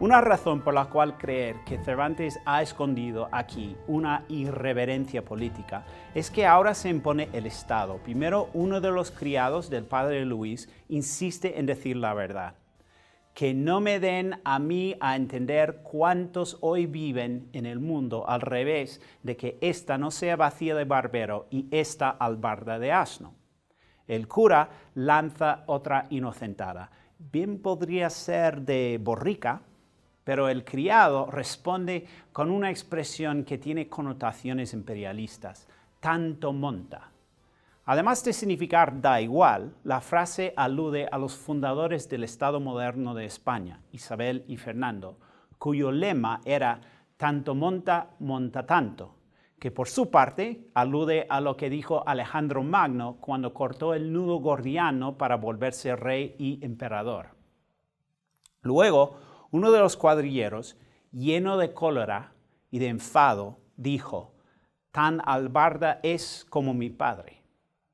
Una razón por la cual creer que Cervantes ha escondido aquí una irreverencia política es que ahora se impone el Estado. Primero, uno de los criados del padre Luis insiste en decir la verdad. Que no me den a mí a entender cuántos hoy viven en el mundo al revés de que esta no sea vacía de barbero y ésta albarda de asno. El cura lanza otra inocentada. Bien podría ser de borrica, pero el criado responde con una expresión que tiene connotaciones imperialistas, tanto monta. Además de significar da igual, la frase alude a los fundadores del Estado moderno de España, Isabel y Fernando, cuyo lema era tanto monta, monta tanto, que por su parte alude a lo que dijo Alejandro Magno cuando cortó el nudo gordiano para volverse rey y emperador. Luego, uno de los cuadrilleros, lleno de cólera y de enfado, dijo, tan albarda es como mi padre.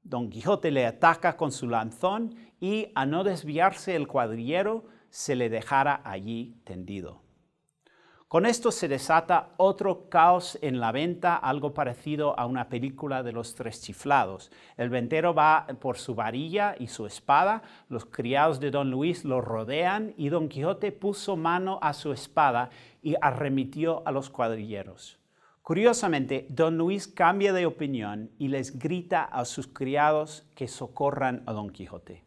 Don Quijote le ataca con su lanzón y, a no desviarse el cuadrillero, se le dejara allí tendido. Con esto se desata otro caos en la venta, algo parecido a una película de los tres chiflados. El ventero va por su varilla y su espada, los criados de don Luis lo rodean y don Quijote puso mano a su espada y arremitió a los cuadrilleros. Curiosamente, don Luis cambia de opinión y les grita a sus criados que socorran a don Quijote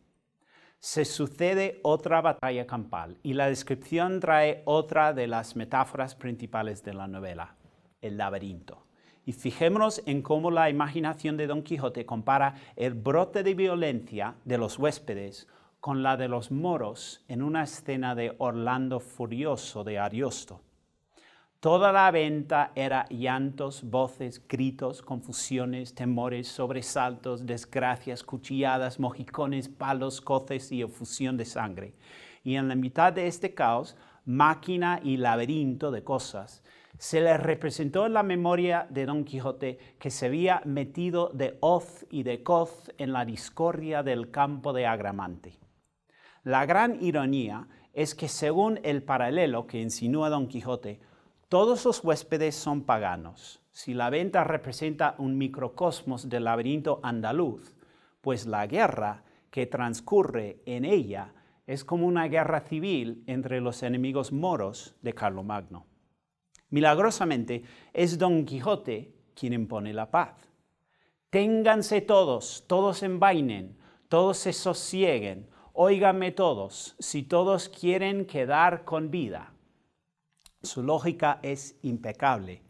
se sucede otra batalla campal y la descripción trae otra de las metáforas principales de la novela, el laberinto. Y fijémonos en cómo la imaginación de Don Quijote compara el brote de violencia de los huéspedes con la de los moros en una escena de Orlando Furioso de Ariosto. Toda la venta era llantos, voces, gritos, confusiones, temores, sobresaltos, desgracias, cuchilladas, mojicones, palos, coces y efusión de sangre. Y en la mitad de este caos, máquina y laberinto de cosas, se le representó en la memoria de Don Quijote que se había metido de hoz y de coz en la discordia del campo de Agramante. La gran ironía es que según el paralelo que insinúa Don Quijote, todos los huéspedes son paganos. Si la venta representa un microcosmos del laberinto andaluz, pues la guerra que transcurre en ella es como una guerra civil entre los enemigos moros de Carlomagno. Milagrosamente, es Don Quijote quien impone la paz. Ténganse todos, todos envainen, todos se sosieguen, óiganme todos, si todos quieren quedar con vida su lógica es impecable.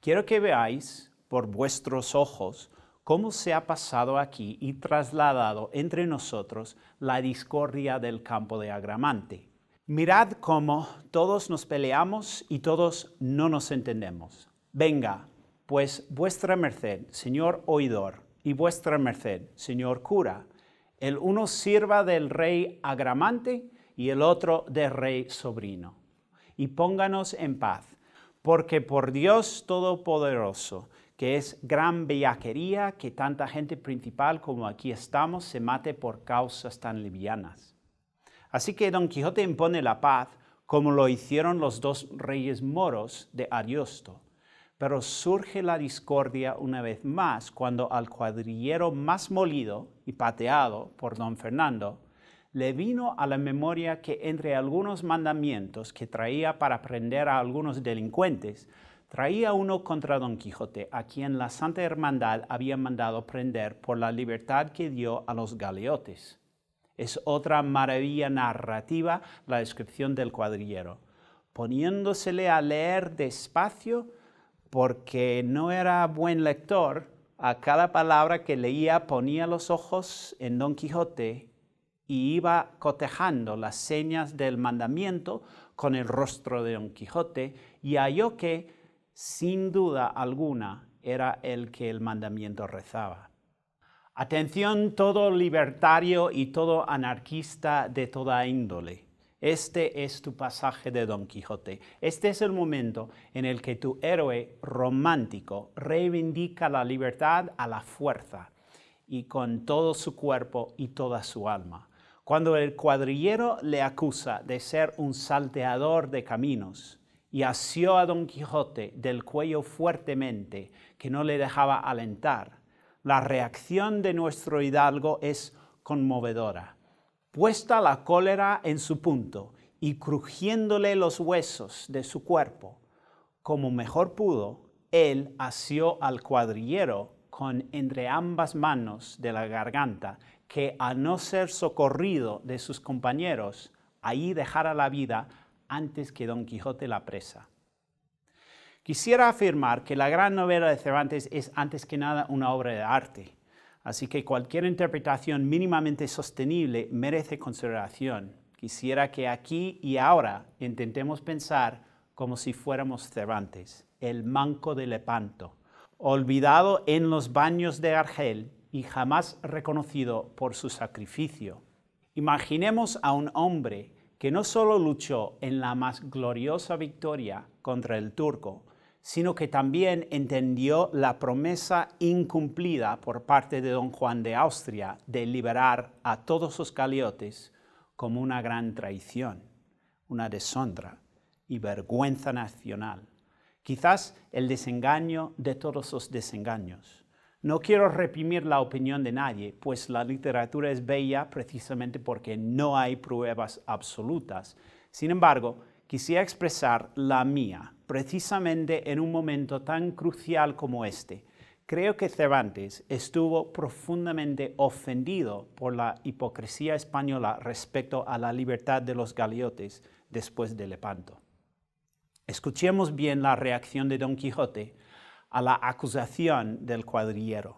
Quiero que veáis por vuestros ojos cómo se ha pasado aquí y trasladado entre nosotros la discordia del campo de agramante. Mirad cómo todos nos peleamos y todos no nos entendemos. Venga, pues vuestra merced, señor oidor, y vuestra merced, señor cura, el uno sirva del rey agramante y el otro del rey sobrino y pónganos en paz, porque por Dios Todopoderoso, que es gran bellaquería que tanta gente principal como aquí estamos se mate por causas tan livianas. Así que Don Quijote impone la paz como lo hicieron los dos reyes moros de Ariosto. Pero surge la discordia una vez más cuando al cuadrillero más molido y pateado por don Fernando le vino a la memoria que entre algunos mandamientos que traía para prender a algunos delincuentes, traía uno contra don Quijote, a quien la Santa Hermandad había mandado prender por la libertad que dio a los galeotes. Es otra maravilla narrativa la descripción del cuadrillero, poniéndosele a leer despacio porque no era buen lector, a cada palabra que leía ponía los ojos en Don Quijote y iba cotejando las señas del mandamiento con el rostro de Don Quijote y halló que, sin duda alguna, era el que el mandamiento rezaba. Atención todo libertario y todo anarquista de toda índole. Este es tu pasaje de Don Quijote. Este es el momento en el que tu héroe romántico reivindica la libertad a la fuerza y con todo su cuerpo y toda su alma cuando el cuadrillero le acusa de ser un salteador de caminos y asió a Don Quijote del cuello fuertemente, que no le dejaba alentar, la reacción de nuestro hidalgo es conmovedora. Puesta la cólera en su punto y crujiéndole los huesos de su cuerpo, como mejor pudo, él asió al cuadrillero con entre ambas manos de la garganta que a no ser socorrido de sus compañeros, ahí dejara la vida antes que Don Quijote la presa. Quisiera afirmar que la gran novela de Cervantes es antes que nada una obra de arte, así que cualquier interpretación mínimamente sostenible merece consideración. Quisiera que aquí y ahora intentemos pensar como si fuéramos Cervantes, el manco de Lepanto, olvidado en los baños de Argel y jamás reconocido por su sacrificio. Imaginemos a un hombre que no solo luchó en la más gloriosa victoria contra el turco, sino que también entendió la promesa incumplida por parte de don Juan de Austria de liberar a todos los caliotes como una gran traición, una deshonra y vergüenza nacional, quizás el desengaño de todos los desengaños. No quiero reprimir la opinión de nadie, pues la literatura es bella precisamente porque no hay pruebas absolutas. Sin embargo, quisiera expresar la mía, precisamente en un momento tan crucial como este. Creo que Cervantes estuvo profundamente ofendido por la hipocresía española respecto a la libertad de los galeotes después de Lepanto. Escuchemos bien la reacción de Don Quijote a la acusación del cuadrillero.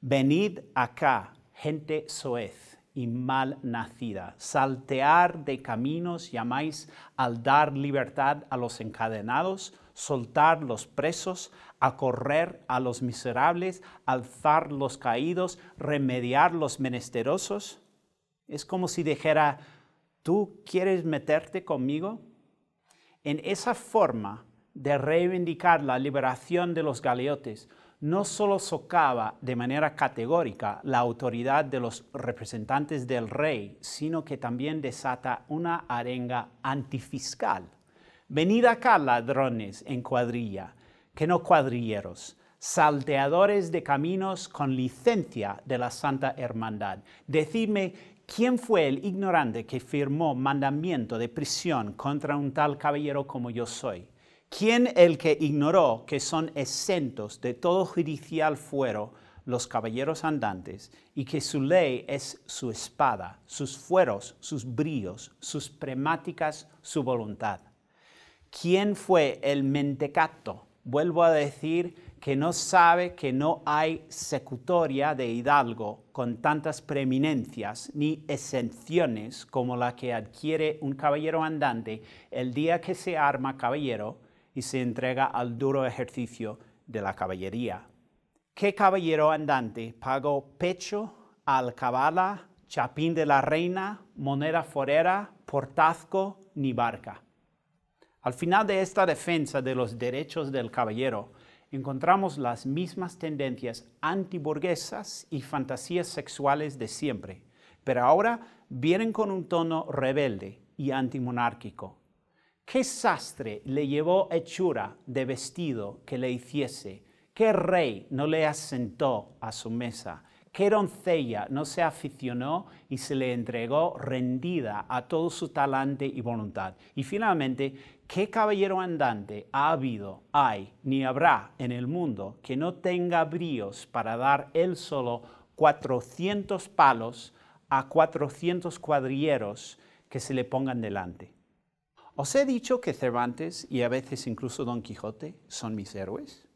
Venid acá, gente soez y mal nacida, saltear de caminos llamáis al dar libertad a los encadenados, soltar los presos, a correr a los miserables, alzar los caídos, remediar los menesterosos. Es como si dijera, ¿tú quieres meterte conmigo? En esa forma, de reivindicar la liberación de los galeotes no solo socava de manera categórica la autoridad de los representantes del rey, sino que también desata una arenga antifiscal. Venid acá, ladrones en cuadrilla, que no cuadrilleros, salteadores de caminos con licencia de la Santa Hermandad. Decidme quién fue el ignorante que firmó mandamiento de prisión contra un tal caballero como yo soy ¿Quién el que ignoró que son exentos de todo judicial fuero los caballeros andantes y que su ley es su espada, sus fueros, sus bríos, sus premáticas, su voluntad? ¿Quién fue el mentecato? Vuelvo a decir que no sabe que no hay secutoria de hidalgo con tantas preeminencias ni exenciones como la que adquiere un caballero andante el día que se arma caballero y se entrega al duro ejercicio de la caballería. ¿Qué caballero andante pagó pecho, alcabala, chapín de la reina, moneda forera, portazco ni barca? Al final de esta defensa de los derechos del caballero, encontramos las mismas tendencias antiburguesas y fantasías sexuales de siempre, pero ahora vienen con un tono rebelde y antimonárquico. ¿Qué sastre le llevó hechura de vestido que le hiciese? ¿Qué rey no le asentó a su mesa? ¿Qué doncella no se aficionó y se le entregó rendida a todo su talante y voluntad? Y finalmente, ¿qué caballero andante ha habido, hay, ni habrá en el mundo que no tenga bríos para dar él solo 400 palos a 400 cuadrilleros que se le pongan delante? ¿Os he dicho que Cervantes y a veces incluso Don Quijote son mis héroes?